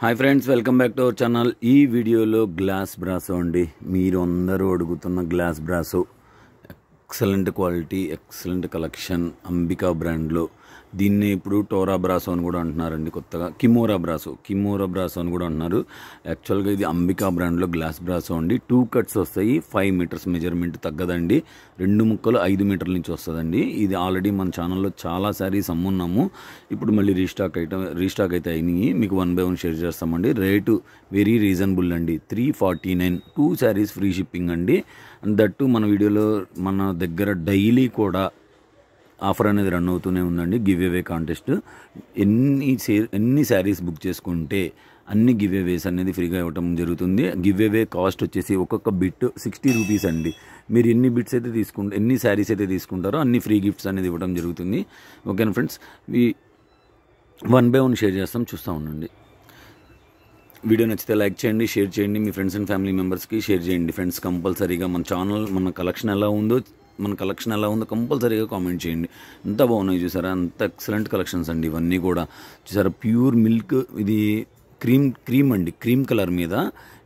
hi friends welcome back to our channel ఈ వీడియోలో glass brasso అండి మీరు అందరూ అడుగుతున్న glass brasso excellent quality excellent collection Ambika బ్రాండ్లో దీన్ని ఇప్పుడు టోరా బ్రాసో అని కూడా అంటున్నారండి కొత్తగా కిమోరా బ్రాసో కిమోరా బ్రాసో అని కూడా అంటున్నారు యాక్చువల్గా ఇది అంబికా బ్రాండ్లో గ్లాస్ బ్రాసో అండి టూ కట్స్ వస్తాయి ఫైవ్ మీటర్స్ మెజర్మెంట్ తగ్గదండి రెండు ముక్కలు ఐదు మీటర్ల నుంచి వస్తుందండి ఇది ఆల్రెడీ మన ఛానల్లో చాలా శారీస్ అమ్మున్నాము ఇప్పుడు మళ్ళీ రీస్టాక్ అయితే రీస్టాక్ అయితే అయినాయి మీకు వన్ బై వన్ షేర్ చేస్తామండి రేటు వెరీ రీజనబుల్ అండి three forty nine two saris free shipping అండి అండ్ దట్టు మన వీడియోలో మన దగ్గర డైలీ కూడా ఆఫర్ అనేది రన్ అవుతూనే ఉందండి గివ్ అవే కాంటెస్ట్ ఎన్ని ఎన్ని శారీస్ బుక్ చేసుకుంటే అన్ని గివ్ అవేస్ అనేది ఫ్రీగా ఇవ్వటం జరుగుతుంది గివ్ అవే కాస్ట్ వచ్చేసి ఒక్కొక్క బిట్ సిక్స్టీ రూపీస్ అండి మీరు ఎన్ని బిట్స్ అయితే తీసుకుంటే ఎన్ని శారీస్ అయితే తీసుకుంటారో అన్ని ఫ్రీ గిఫ్ట్స్ అనేది ఇవ్వడం జరుగుతుంది ఓకేనా ఫ్రెండ్స్ ఈ వన్ బై వన్ షేర్ చేస్తాం చూస్తూ ఉండండి వీడియో నచ్చితే లైక్ చేయండి షేర్ చేయండి మీ ఫ్రెండ్స్ అండ్ ఫ్యామిలీ మెంబర్స్కి షేర్ చేయండి ఫ్రెండ్స్ కంపల్సరీగా మన ఛానల్ మన కలెక్షన్ ఎలా ఉందో మన కలెక్షన్ ఎలా ఉందో కంపల్సరీగా కామెంట్ చేయండి ఎంత బాగున్నాయి చూసారా అంత ఎక్సలెంట్ కలెక్షన్స్ అండి ఇవన్నీ కూడా చూసారా ప్యూర్ మిల్క్ ఇది క్రీమ్ క్రీమ్ అండి క్రీమ్ కలర్ మీద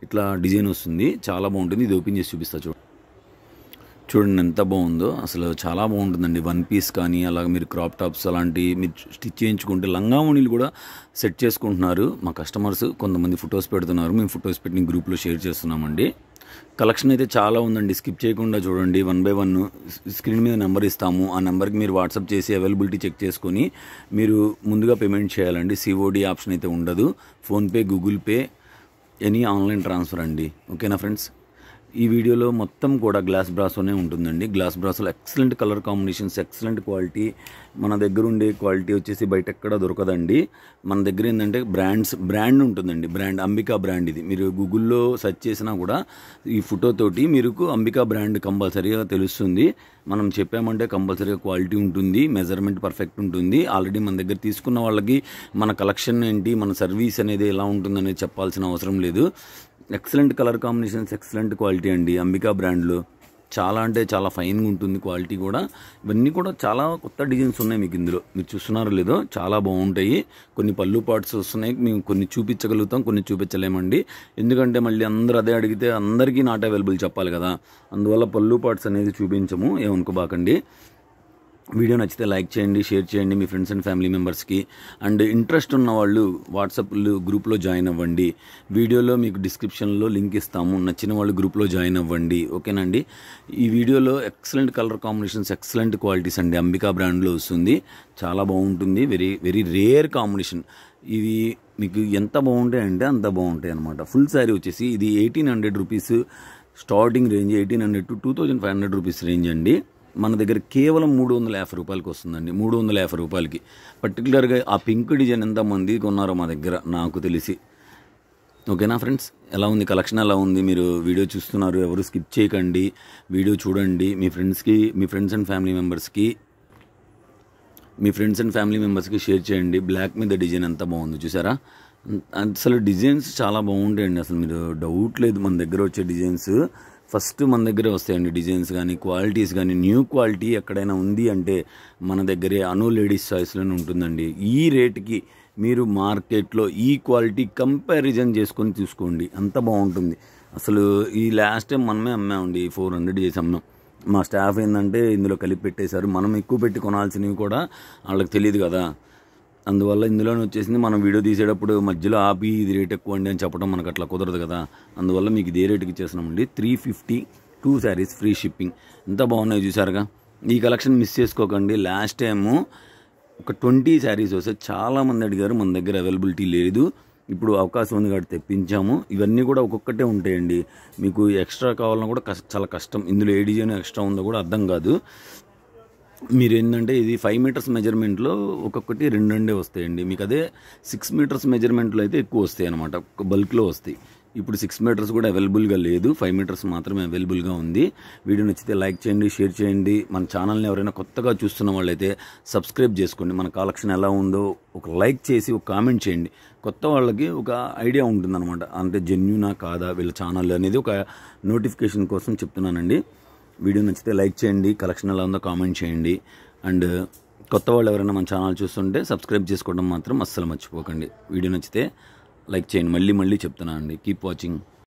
ఇట్లా డిజైన్ వస్తుంది చాలా బాగుంటుంది ఇది ఓపెన్ చేసి చూపిస్తా చూడండి చూడండి ఎంత బాగుందో అసలు చాలా బాగుంటుందండి వన్ పీస్ కానీ అలాగే మీరు క్రాప్ టాప్స్ అలాంటి మీరు స్టిచ్ చేయించుకుంటే లంగా ఓణీలు కూడా సెట్ చేసుకుంటున్నారు మా కస్టమర్స్ కొంతమంది ఫొటోస్ పెడుతున్నారు మేము ఫొటోస్ పెట్టిన గ్రూప్లో షేర్ చేస్తున్నామండి కలెక్షన్ అయితే చాలా ఉందండి స్కిప్ చేయకుండా చూడండి వన్ బై వన్ స్క్రీన్ మీద నెంబర్ ఇస్తాము ఆ నెంబర్కి మీరు వాట్సాప్ చేసి అవైలబిలిటీ చెక్ చేసుకొని మీరు ముందుగా పేమెంట్ చేయాలండి సిఓడి ఆప్షన్ అయితే ఉండదు PhonePe Google Pay any online transfer అండి ఓకేనా ఫ్రెండ్స్ ఈ వీడియోలో మొత్తం కూడా గ్లాస్ బ్రాసోనే ఉంటుందండి గ్లాస్ బ్రాసోలో excellent colour combinations excellent quality మన దగ్గర ఉండే క్వాలిటీ వచ్చేసి బయట ఎక్కడ దొరకదండి మన దగ్గర ఏంటంటే బ్రాండ్స్ బ్రాండ్ ఉంటుందండి బ్రాండ్ అంబికా బ్రాండ్ ఇది మీరు గూగుల్లో సెర్చ్ చేసినా కూడా ఈ ఫోటోతోటి మీకు అంబికా బ్రాండ్ కంపల్సరీగా తెలుస్తుంది మనం చెప్పామంటే కంపల్సరీగా క్వాలిటీ ఉంటుంది మెజర్మెంట్ పర్ఫెక్ట్ ఉంటుంది ఆల్రెడీ మన దగ్గర తీసుకున్న వాళ్ళకి మన కలెక్షన్ ఏంటి మన సర్వీస్ అనేది ఎలా ఉంటుందనేది చెప్పాల్సిన అవసరం లేదు excellent colour combinations excellent quality అండి అంబికా బ్రాండ్లో చాలా అంటే చాలా ఫైన్గా ఉంటుంది క్వాలిటీ కూడా ఇవన్నీ కూడా చాలా కొత్త డిజైన్స్ ఉన్నాయి మీకు ఇందులో మీరు చూస్తున్నారో లేదో చాలా బాగుంటాయి కొన్ని పళ్ళు పార్ట్స్ వస్తున్నాయి మేము కొన్ని చూపించగలుగుతాం కొన్ని చూపించలేమండి ఎందుకంటే మళ్ళీ అందరూ అదే అడిగితే అందరికీ నాట్ అవైలబుల్ చెప్పాలి కదా అందువల్ల పళ్ళు పార్ట్స్ అనేది చూపించము ఏమనుకోబాకండి వీడియో నచ్చితే లైక్ చేయండి షేర్ చేయండి మీ ఫ్రెండ్స్ అండ్ ఫ్యామిలీ మెంబర్స్కి అండ్ ఇంట్రెస్ట్ ఉన్న వాళ్ళు వాట్సాప్ గ్రూప్లో జాయిన్ అవ్వండి వీడియోలో మీకు డిస్క్రిప్షన్లో లింక్ ఇస్తాము నచ్చిన వాళ్ళు గ్రూప్లో జాయిన్ అవ్వండి ఓకేనండి ఈ వీడియోలో excellent colour combinations excellent qualities అండి అంబికా బ్రాండ్లో వస్తుంది చాలా బాగుంటుంది వెరీ వెరీ రేర్ కాంబినేషన్ ఇది మీకు ఎంత బాగుంటాయి అంటే అంత బాగుంటాయి అనమాట ఫుల్ శారీ వచ్చేసి ఇది eighteen hundred rupees starting range eighteen hundred to two thousand five hundred rupees range అండి మన దగ్గర కేవలం మూడు వందల యాభై రూపాయలకి వస్తుందండి మూడు వందల యాభై రూపాయలకి పర్టికులర్గా ఆ పింక్ డిజైన్ ఎంతమంది కొన్నారో మా దగ్గర నాకు తెలిసి ఓకేనా ఫ్రెండ్స్ ఎలా ఉంది కలెక్షన్ ఎలా ఉంది మీరు వీడియో చూస్తున్నారు ఎవరు స్కిప్ చేయకండి వీడియో చూడండి మీ ఫ్రెండ్స్కి మీ ఫ్రెండ్స్ అండ్ ఫ్యామిలీ మెంబర్స్కి మీ ఫ్రెండ్స్ అండ్ ఫ్యామిలీ మెంబర్స్కి షేర్ చేయండి బ్లాక్ మీద డిజైన్ ఎంత బాగుంది చూసారా అసలు డిజైన్స్ చాలా బాగుంటాయండి అసలు మీరు డౌట్ లేదు మన దగ్గర వచ్చే డిజైన్స్ ఫస్ట్ మన దగ్గరే వస్తాయండి డిజైన్స్ కానీ క్వాలిటీస్ కానీ న్యూ క్వాలిటీ ఎక్కడైనా ఉంది అంటే మన దగ్గరే అను లేడీస్ చాయిస్లోనే ఉంటుందండి ఈ రేట్కి మీరు మార్కెట్లో ఈ క్వాలిటీ కంపారిజన్ చేసుకొని చూసుకోండి అంత బాగుంటుంది అసలు ఈ లాస్ట్ టైం మనమే అమ్మామండి ఫోర్ హండ్రెడ్ చేసి అమ్మాం మా స్టాఫ్ ఏంటంటే ఇందులో కలిపి పెట్టేశారు మనం ఎక్కువ పెట్టి కొనాల్సినవి కూడా వాళ్ళకి తెలియదు కదా అందువల్ల ఇందులోనే వచ్చేసింది మనం వీడియో తీసేటప్పుడు మధ్యలో ఆపి ఇది రేట్ ఎక్కువ అండి అని చెప్పడం మనకు అట్లా కుదరదు కదా అందువల్ల మీకు ఇదే రేటుకి ఇచ్చేసినామండి three fifty two saris free shipping ఎంత బాగున్నాయి చూసారుగా ఈ కలెక్షన్ మిస్ చేసుకోకండి లాస్ట్ టైము ఒక ట్వంటీ శారీస్ వస్తే చాలామంది అడిగారు మన దగ్గర అవైలబిలిటీ లేదు ఇప్పుడు అవకాశం ఉంది కాబట్టి తెప్పించాము ఇవన్నీ కూడా ఒక్కొక్కటే ఉంటాయండి మీకు ఎక్స్ట్రా కావాలన్నా కూడా చాలా కష్టం ఇందులో ఏ డిజైన్ ఎక్స్ట్రా ఉందో కూడా అర్థం కాదు మీరు ఏంటంటే ఇది ఫైవ్ మీటర్స్ మెజర్మెంట్లో ఒక్కొక్కటి రెండు రెండే వస్తాయండి మీకు అదే సిక్స్ మీటర్స్ మెజర్మెంట్లో అయితే ఎక్కువ వస్తాయి అనమాట బల్క్లో వస్తాయి ఇప్పుడు సిక్స్ మీటర్స్ కూడా అవైలబుల్గా లేదు ఫైవ్ మీటర్స్ మాత్రమే అవైలబుల్గా ఉంది వీడియో నచ్చితే లైక్ చేయండి షేర్ చేయండి మన ఛానల్ని ఎవరైనా కొత్తగా చూస్తున్న వాళ్ళైతే సబ్స్క్రైబ్ చేసుకోండి మన కలెక్షన్ ఎలా ఉందో ఒక లైక్ చేసి ఒక కామెంట్ చేయండి కొత్త వాళ్ళకి ఒక ఐడియా ఉంటుందన్నమాట అంటే జెన్యునా కాదా వీళ్ళ ఛానల్ అనేది ఒక నోటిఫికేషన్ కోసం చెప్తున్నానండి వీడియో నచ్చితే లైక్ చేయండి కలెక్షన్ ఎలా ఉందో కామెంట్ చేయండి అండ్ కొత్త వాళ్ళు ఎవరైనా మన ఛానల్ చూస్తుంటే సబ్స్క్రైబ్ చేసుకోవడం మాత్రం అస్సలు మర్చిపోకండి వీడియో నచ్చితే లైక్ చేయండి మళ్ళీ మళ్ళీ చెప్తున్నా అండి కీప్ వాచింగ్